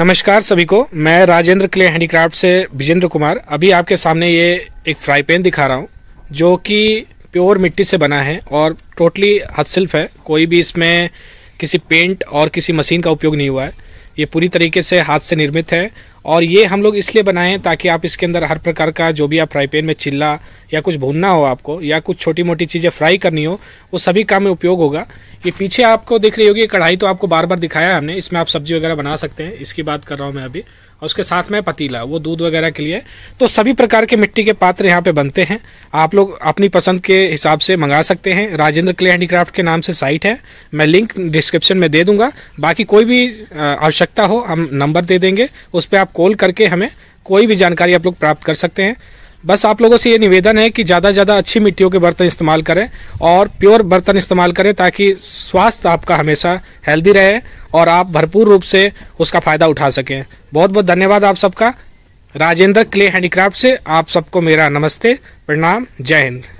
नमस्कार सभी को मैं राजेंद्र क्ले हैंडीक्राफ्ट से विजेंद्र कुमार अभी आपके सामने ये एक फ्राई पैन दिखा रहा हूँ जो कि प्योर मिट्टी से बना है और टोटली हथसिल्फ है कोई भी इसमें किसी पेंट और किसी मशीन का उपयोग नहीं हुआ है ये पूरी तरीके से हाथ से निर्मित है और ये हम लोग इसलिए बनाए ताकि आप इसके अंदर हर प्रकार का जो भी आप फ्राई पैन में चिल्ला या कुछ भूनना हो आपको या कुछ छोटी मोटी चीज़ें फ्राई करनी हो वो सभी काम में उपयोग होगा ये पीछे आपको दिख रही होगी कढ़ाई तो आपको बार बार दिखाया हमने इसमें आप सब्जी वगैरह बना सकते हैं इसकी बात कर रहा हूँ मैं अभी और उसके साथ में पतीला वो दूध वगैरह के लिए तो सभी प्रकार के मिट्टी के पात्र यहाँ पे बनते हैं आप लोग अपनी पसंद के हिसाब से मंगा सकते हैं राजेंद्र क्ले हैंडीक्राफ्ट के नाम से साइट है मैं लिंक डिस्क्रिप्शन में दे दूंगा बाकी कोई भी आवश्यकता हो हम नंबर दे देंगे उस पर आप आप कॉल करके हमें कोई भी जानकारी आप लोग प्राप्त कर सकते हैं बस आप लोगों से ये निवेदन है कि ज़्यादा से ज़्यादा अच्छी मिट्टियों के बर्तन इस्तेमाल करें और प्योर बर्तन इस्तेमाल करें ताकि स्वास्थ्य आपका हमेशा हेल्दी रहे और आप भरपूर रूप से उसका फ़ायदा उठा सकें बहुत बहुत धन्यवाद आप सबका राजेंद्र क्ले हैंडीक्राफ्ट से आप सबको मेरा नमस्ते प्रणाम जय हिंद